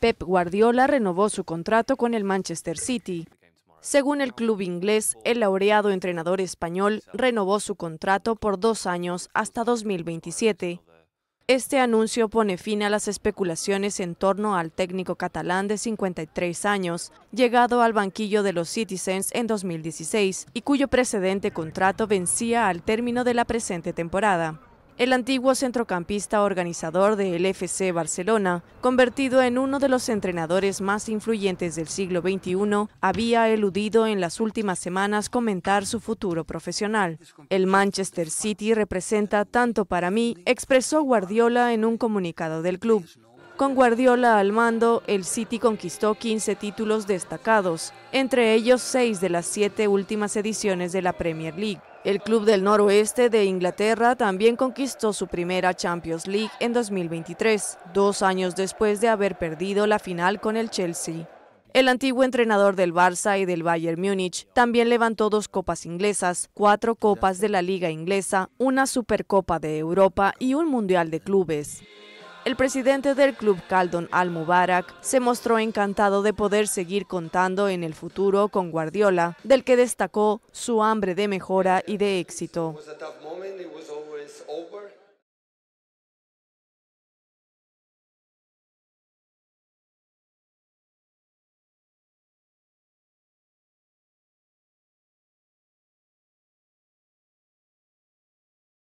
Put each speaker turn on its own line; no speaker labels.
Pep Guardiola renovó su contrato con el Manchester City. Según el club inglés, el laureado entrenador español renovó su contrato por dos años hasta 2027. Este anuncio pone fin a las especulaciones en torno al técnico catalán de 53 años, llegado al banquillo de los Citizens en 2016 y cuyo precedente contrato vencía al término de la presente temporada el antiguo centrocampista organizador del FC Barcelona, convertido en uno de los entrenadores más influyentes del siglo XXI, había eludido en las últimas semanas comentar su futuro profesional. El Manchester City representa tanto para mí, expresó Guardiola en un comunicado del club. Con Guardiola al mando, el City conquistó 15 títulos destacados, entre ellos seis de las siete últimas ediciones de la Premier League. El club del noroeste de Inglaterra también conquistó su primera Champions League en 2023, dos años después de haber perdido la final con el Chelsea. El antiguo entrenador del Barça y del Bayern Múnich también levantó dos copas inglesas, cuatro copas de la Liga Inglesa, una Supercopa de Europa y un Mundial de Clubes el presidente del club Caldon Al-Mubarak se mostró encantado de poder seguir contando en el futuro con Guardiola, del que destacó su hambre de mejora y de éxito.